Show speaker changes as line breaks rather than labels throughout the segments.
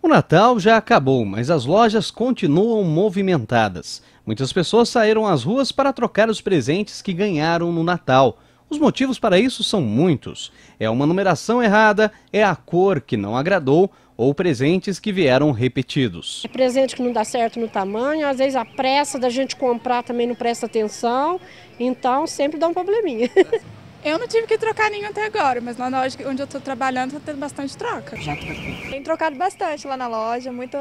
O Natal já acabou, mas as lojas continuam movimentadas. Muitas pessoas saíram às ruas para trocar os presentes que ganharam no Natal. Os motivos para isso são muitos. É uma numeração errada, é a cor que não agradou ou presentes que vieram repetidos. É presente que não dá certo no tamanho, às vezes a pressa da gente comprar também não presta atenção, então sempre dá um probleminha. Eu não tive que trocar nenhum até agora, mas lá na loja onde eu estou trabalhando está tendo bastante troca. Já troquei. Tem trocado bastante lá na loja, muito,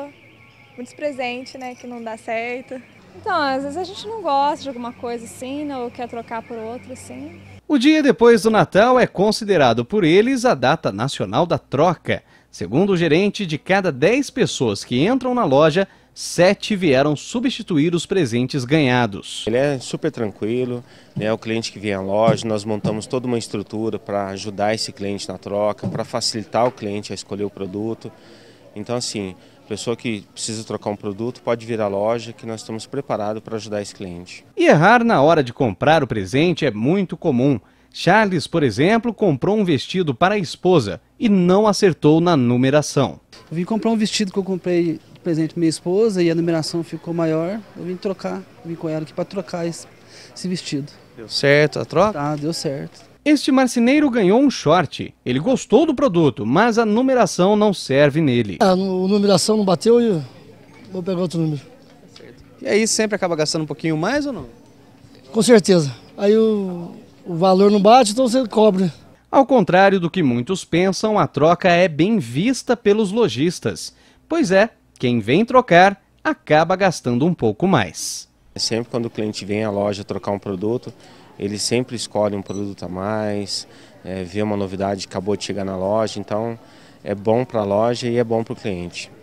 muitos presentes, né, que não dá certo. Então, às vezes a gente não gosta de alguma coisa assim, né, ou quer trocar por outra assim. O dia depois do Natal é considerado por eles a data nacional da troca. Segundo o gerente, de cada 10 pessoas que entram na loja, sete vieram substituir os presentes
ganhados. Ele é super tranquilo, né? É o cliente que vem à loja, nós montamos toda uma estrutura para ajudar esse cliente na troca, para facilitar o cliente a escolher o produto. Então, assim, pessoa que precisa trocar um produto pode vir à loja que nós estamos preparados para ajudar esse cliente.
E errar na hora de comprar o presente é muito comum. Charles, por exemplo, comprou um vestido para a esposa e não acertou na numeração. Eu vim comprar um vestido que eu comprei presente para minha esposa e a numeração ficou maior, eu vim trocar, vim com ela aqui para trocar esse, esse vestido. Deu certo a troca? Tá, deu certo. Este marceneiro ganhou um short. Ele gostou do produto, mas a numeração não serve nele. A é, numeração não bateu e vou pegar outro número. E aí sempre acaba gastando um pouquinho mais ou não? Com certeza. Aí o, o valor não bate, então você cobre. Ao contrário do que muitos pensam, a troca é bem vista pelos
lojistas. Pois é, quem vem trocar acaba gastando um pouco mais. Sempre quando o cliente vem à loja trocar um produto, ele sempre escolhe um produto a mais, é, vê uma novidade que acabou de chegar na loja, então é bom para a loja e é bom para o cliente.